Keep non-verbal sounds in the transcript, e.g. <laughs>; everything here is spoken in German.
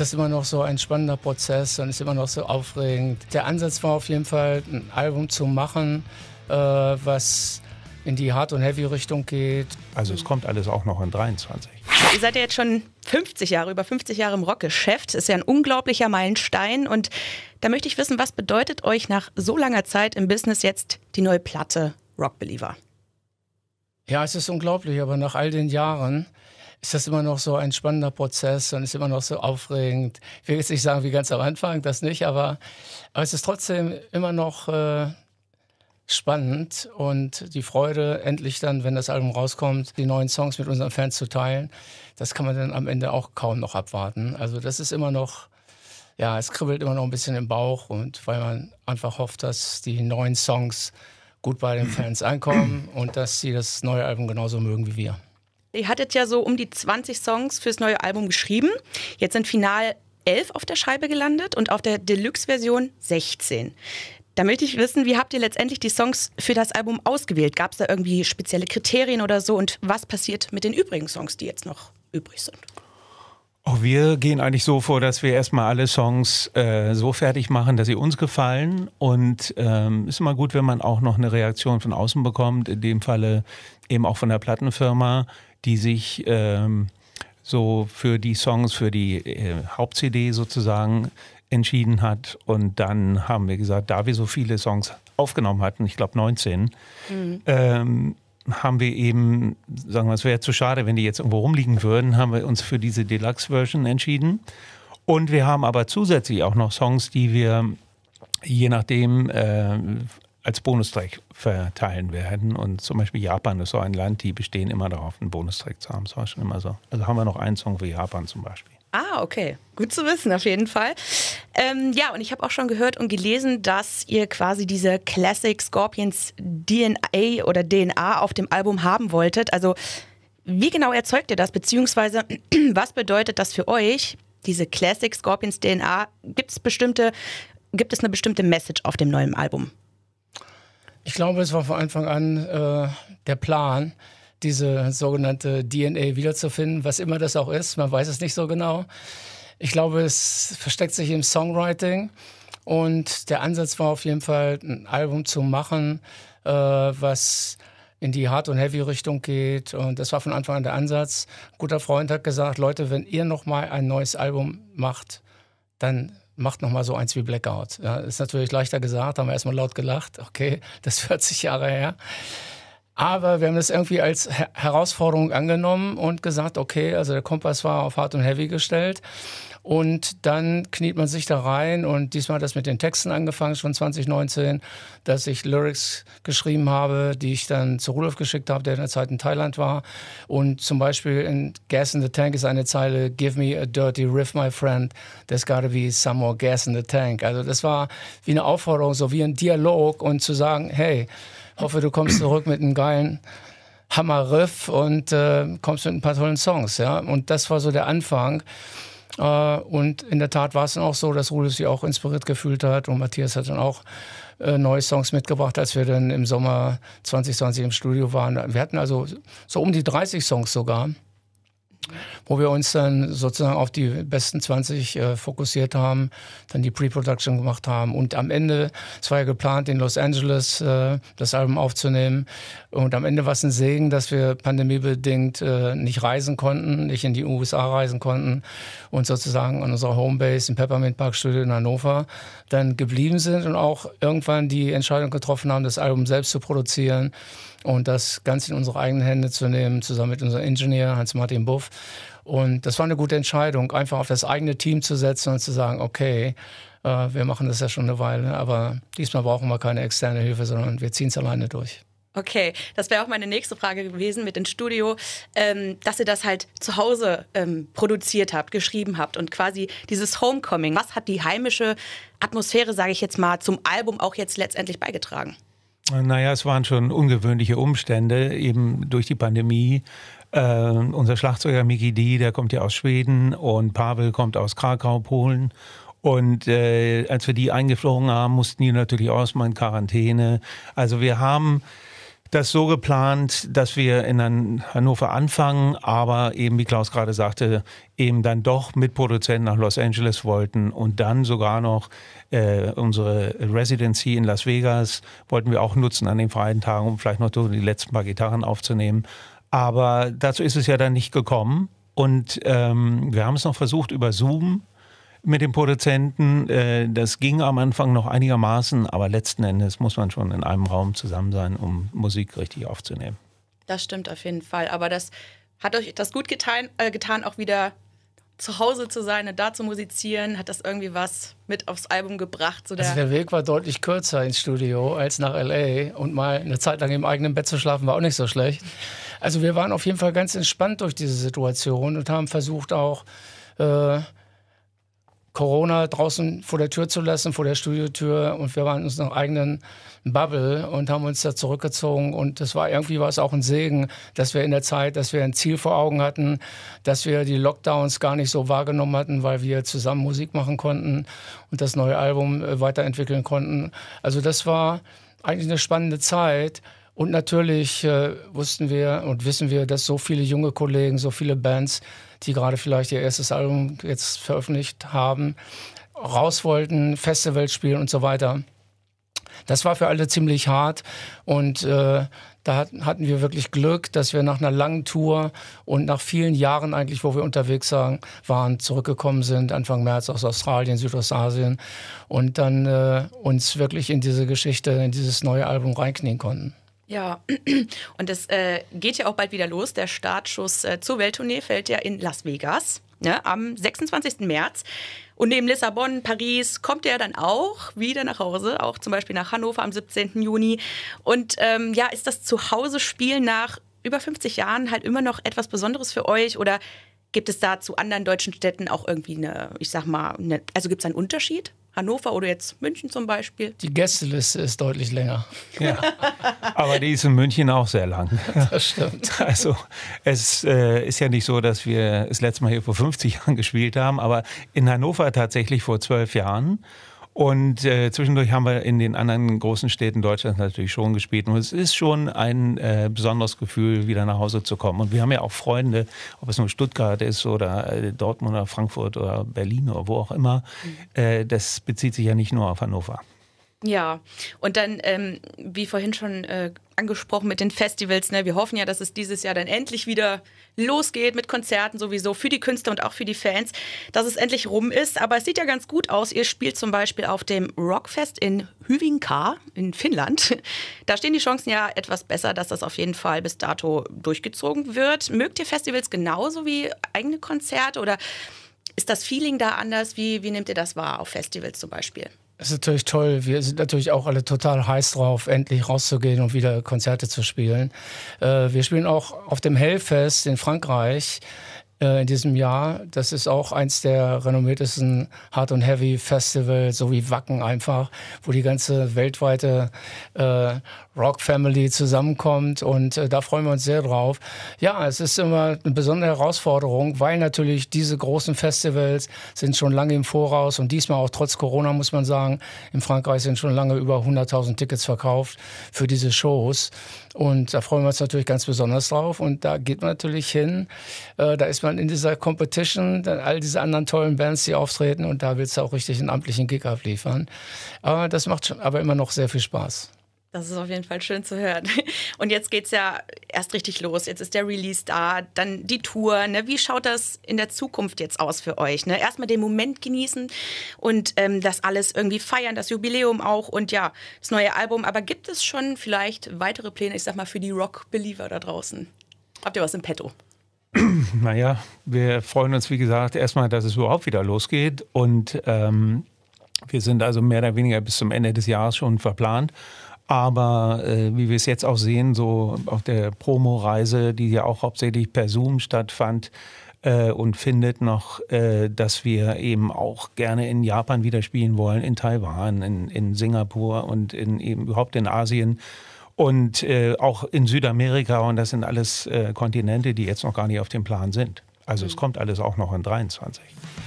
ist das immer noch so ein spannender Prozess und ist immer noch so aufregend. Der Ansatz war auf jeden Fall, ein Album zu machen, äh, was in die Hard- und Heavy-Richtung geht. Also es kommt alles auch noch in 23. Ihr seid ja jetzt schon 50 Jahre, über 50 Jahre im Rockgeschäft. Ist ja ein unglaublicher Meilenstein. Und da möchte ich wissen, was bedeutet euch nach so langer Zeit im Business jetzt die neue Platte Rock Believer? Ja, es ist unglaublich, aber nach all den Jahren ist das immer noch so ein spannender Prozess und ist immer noch so aufregend. Ich will jetzt nicht sagen, wie ganz am Anfang, das nicht, aber, aber es ist trotzdem immer noch äh, spannend und die Freude, endlich dann, wenn das Album rauskommt, die neuen Songs mit unseren Fans zu teilen, das kann man dann am Ende auch kaum noch abwarten. Also das ist immer noch ja, es kribbelt immer noch ein bisschen im Bauch und weil man einfach hofft, dass die neuen Songs gut bei den <clears throat> Fans ankommen und dass sie das neue Album genauso mögen wie wir. Ihr hattet ja so um die 20 Songs fürs neue Album geschrieben. Jetzt sind final 11 auf der Scheibe gelandet und auf der Deluxe-Version 16. Da möchte ich wissen, wie habt ihr letztendlich die Songs für das Album ausgewählt? Gab es da irgendwie spezielle Kriterien oder so? Und was passiert mit den übrigen Songs, die jetzt noch übrig sind? Auch wir gehen eigentlich so vor, dass wir erstmal alle Songs äh, so fertig machen, dass sie uns gefallen. Und ähm, ist immer gut, wenn man auch noch eine Reaktion von außen bekommt, in dem Falle eben auch von der Plattenfirma, die sich ähm, so für die Songs, für die äh, Haupt-CD sozusagen entschieden hat. Und dann haben wir gesagt, da wir so viele Songs aufgenommen hatten, ich glaube 19, mhm. ähm, haben wir eben, sagen wir, es wäre zu schade, wenn die jetzt irgendwo rumliegen würden, haben wir uns für diese Deluxe-Version entschieden. Und wir haben aber zusätzlich auch noch Songs, die wir je nachdem äh, als Bonustrack verteilen werden. Und zum Beispiel Japan ist so ein Land, die bestehen immer darauf, einen Bonustrack zu haben. Das war schon immer so. Also haben wir noch einen Song für Japan zum Beispiel. Ah, okay. Gut zu wissen, auf jeden Fall. Ähm, ja, und ich habe auch schon gehört und gelesen, dass ihr quasi diese Classic Scorpions DNA oder DNA auf dem Album haben wolltet. Also, wie genau erzeugt ihr das? Beziehungsweise, <clears throat> was bedeutet das für euch? Diese Classic Scorpions DNA, gibt es bestimmte, gibt es eine bestimmte Message auf dem neuen Album? Ich glaube, es war von Anfang an äh, der Plan, diese sogenannte DNA wiederzufinden, was immer das auch ist. Man weiß es nicht so genau. Ich glaube, es versteckt sich im Songwriting. Und der Ansatz war auf jeden Fall, ein Album zu machen, äh, was in die Hard- und Heavy-Richtung geht. Und das war von Anfang an der Ansatz. Ein guter Freund hat gesagt, Leute, wenn ihr nochmal ein neues Album macht, dann macht nochmal so eins wie Blackout. Ja, ist natürlich leichter gesagt, haben wir erstmal laut gelacht. Okay, das <laughs> ist 40 Jahre her. Aber wir haben das irgendwie als Herausforderung angenommen und gesagt, okay, also der Kompass war auf Hard und Heavy gestellt. Und dann kniet man sich da rein und diesmal hat das mit den Texten angefangen, schon 2019, dass ich Lyrics geschrieben habe, die ich dann zu Rudolf geschickt habe, der in der Zeit in Thailand war. Und zum Beispiel in Gas in the Tank ist eine Zeile, Give me a dirty riff, my friend, there's gotta be some more gas in the tank. Also das war wie eine Aufforderung, so wie ein Dialog und zu sagen, hey, hoffe, du kommst zurück mit einem geilen Hammerriff und äh, kommst mit ein paar tollen Songs. Ja? Und das war so der Anfang. Äh, und in der Tat war es dann auch so, dass Rudolf sich auch inspiriert gefühlt hat und Matthias hat dann auch äh, neue Songs mitgebracht, als wir dann im Sommer 2020 im Studio waren. Wir hatten also so um die 30 Songs sogar wo wir uns dann sozusagen auf die besten 20 äh, fokussiert haben, dann die Pre-Production gemacht haben. Und am Ende, es war ja geplant, in Los Angeles äh, das Album aufzunehmen. Und am Ende war es ein Segen, dass wir pandemiebedingt äh, nicht reisen konnten, nicht in die USA reisen konnten und sozusagen an unserer Homebase im Peppermint Park Studio in Hannover dann geblieben sind und auch irgendwann die Entscheidung getroffen haben, das Album selbst zu produzieren und das Ganze in unsere eigenen Hände zu nehmen, zusammen mit unserem Ingenieur Hans-Martin Buff. Und das war eine gute Entscheidung, einfach auf das eigene Team zu setzen und zu sagen, okay, äh, wir machen das ja schon eine Weile, aber diesmal brauchen wir keine externe Hilfe, sondern wir ziehen es alleine durch. Okay, das wäre auch meine nächste Frage gewesen mit dem Studio, ähm, dass ihr das halt zu Hause ähm, produziert habt, geschrieben habt und quasi dieses Homecoming. Was hat die heimische Atmosphäre, sage ich jetzt mal, zum Album auch jetzt letztendlich beigetragen? Naja, es waren schon ungewöhnliche Umstände, eben durch die Pandemie. Äh, unser Schlagzeuger Miki D, der kommt ja aus Schweden und Pavel kommt aus Krakau, Polen. Und äh, als wir die eingeflogen haben, mussten die natürlich erstmal in Quarantäne. Also wir haben das so geplant, dass wir in Hannover anfangen, aber eben, wie Klaus gerade sagte, eben dann doch mit Produzenten nach Los Angeles wollten und dann sogar noch äh, unsere Residency in Las Vegas wollten wir auch nutzen an den freien Tagen, um vielleicht noch so die letzten paar Gitarren aufzunehmen. Aber dazu ist es ja dann nicht gekommen. Und ähm, wir haben es noch versucht über Zoom mit dem Produzenten. Äh, das ging am Anfang noch einigermaßen, aber letzten Endes muss man schon in einem Raum zusammen sein, um Musik richtig aufzunehmen. Das stimmt auf jeden Fall. Aber das hat euch das gut getan, äh, getan auch wieder zu Hause zu sein und da zu musizieren? Hat das irgendwie was mit aufs Album gebracht? So also der also der Weg war deutlich kürzer ins Studio als nach LA und mal eine Zeit lang im eigenen Bett zu schlafen war auch nicht so schlecht. Also wir waren auf jeden Fall ganz entspannt durch diese Situation und haben versucht auch äh, Corona draußen vor der Tür zu lassen, vor der Studiotür. Und wir waren in unserer eigenen Bubble und haben uns da zurückgezogen. Und das war irgendwie war es auch ein Segen, dass wir in der Zeit, dass wir ein Ziel vor Augen hatten, dass wir die Lockdowns gar nicht so wahrgenommen hatten, weil wir zusammen Musik machen konnten und das neue Album äh, weiterentwickeln konnten. Also das war eigentlich eine spannende Zeit. Und natürlich äh, wussten wir und wissen wir, dass so viele junge Kollegen, so viele Bands, die gerade vielleicht ihr erstes Album jetzt veröffentlicht haben, raus wollten, Festivals spielen und so weiter. Das war für alle ziemlich hart und äh, da hat, hatten wir wirklich Glück, dass wir nach einer langen Tour und nach vielen Jahren eigentlich, wo wir unterwegs waren, zurückgekommen sind, Anfang März aus Australien, Südostasien und dann äh, uns wirklich in diese Geschichte, in dieses neue Album reinknien konnten. Ja, <clears throat> und es äh, geht ja auch bald wieder los. Der Startschuss äh, zur Welttournee fällt ja in Las Vegas ne, am 26. März. Und neben Lissabon, Paris kommt er dann auch wieder nach Hause, auch zum Beispiel nach Hannover am 17. Juni. Und ähm, ja, ist das Zuhause-Spiel nach über 50 Jahren halt immer noch etwas Besonderes für euch? Oder gibt es da zu anderen deutschen Städten auch irgendwie eine, ich sag mal, eine, also gibt es einen Unterschied? Hannover oder jetzt München zum Beispiel. Die Gästeliste ist deutlich länger. Ja. Aber die ist in München auch sehr lang. Das stimmt. Also es äh, ist ja nicht so, dass wir das letzte Mal hier vor 50 Jahren gespielt haben, aber in Hannover tatsächlich vor zwölf Jahren. Und äh, zwischendurch haben wir in den anderen großen Städten Deutschlands natürlich schon gespielt. Und es ist schon ein äh, besonderes Gefühl, wieder nach Hause zu kommen. Und wir haben ja auch Freunde, ob es nun Stuttgart ist oder äh, Dortmund oder Frankfurt oder Berlin oder wo auch immer. Mhm. Äh, das bezieht sich ja nicht nur auf Hannover. Ja, und dann, ähm, wie vorhin schon äh, angesprochen mit den Festivals, ne? wir hoffen ja, dass es dieses Jahr dann endlich wieder losgeht mit Konzerten sowieso für die Künstler und auch für die Fans, dass es endlich rum ist. Aber es sieht ja ganz gut aus. Ihr spielt zum Beispiel auf dem Rockfest in Hyvinkää in Finnland. Da stehen die Chancen ja etwas besser, dass das auf jeden Fall bis dato durchgezogen wird. Mögt ihr Festivals genauso wie eigene Konzerte oder ist das Feeling da anders? Wie, wie nehmt ihr das wahr auf Festivals zum Beispiel? Es ist natürlich toll. Wir sind natürlich auch alle total heiß drauf, endlich rauszugehen und wieder Konzerte zu spielen. Äh, wir spielen auch auf dem Hellfest in Frankreich äh, in diesem Jahr. Das ist auch eins der renommiertesten Hard und Heavy Festivals, so wie Wacken einfach, wo die ganze weltweite äh, Rock Family zusammenkommt und äh, da freuen wir uns sehr drauf. Ja, es ist immer eine besondere Herausforderung, weil natürlich diese großen Festivals sind schon lange im Voraus und diesmal auch trotz Corona muss man sagen, in Frankreich sind schon lange über 100.000 Tickets verkauft für diese Shows und da freuen wir uns natürlich ganz besonders drauf und da geht man natürlich hin, äh, da ist man sondern in dieser Competition, dann all diese anderen tollen Bands, die auftreten und da willst du auch richtig einen amtlichen Gig abliefern. Aber das macht schon, aber immer noch sehr viel Spaß. Das ist auf jeden Fall schön zu hören. <laughs> Und jetzt geht es ja erst richtig los. Jetzt ist der Release da, dann die Tour. Ne? Wie schaut das in der Zukunft jetzt aus für euch? Ne? Erstmal den Moment genießen und ähm, das alles irgendwie feiern, das Jubiläum auch und ja, das neue Album. Aber gibt es schon vielleicht weitere Pläne, ich sag mal, für die Rock-Believer da draußen? Habt ihr was im Petto? <clears throat> Naja, wir freuen uns, wie gesagt, erstmal, dass es überhaupt wieder losgeht. Und ähm, wir sind also mehr oder weniger bis zum Ende des Jahres schon verplant. Aber äh, wie wir es jetzt auch sehen, so auf der Promo-Reise, die ja auch hauptsächlich per Zoom stattfand, äh, und findet noch, äh, dass wir eben auch gerne in Japan wieder spielen wollen, in Taiwan, in, in Singapur und in, eben überhaupt in Asien und äh, auch in Südamerika und das sind alles äh, Kontinente, die jetzt noch gar nicht auf dem Plan sind. Also mhm. es kommt alles auch noch in 23.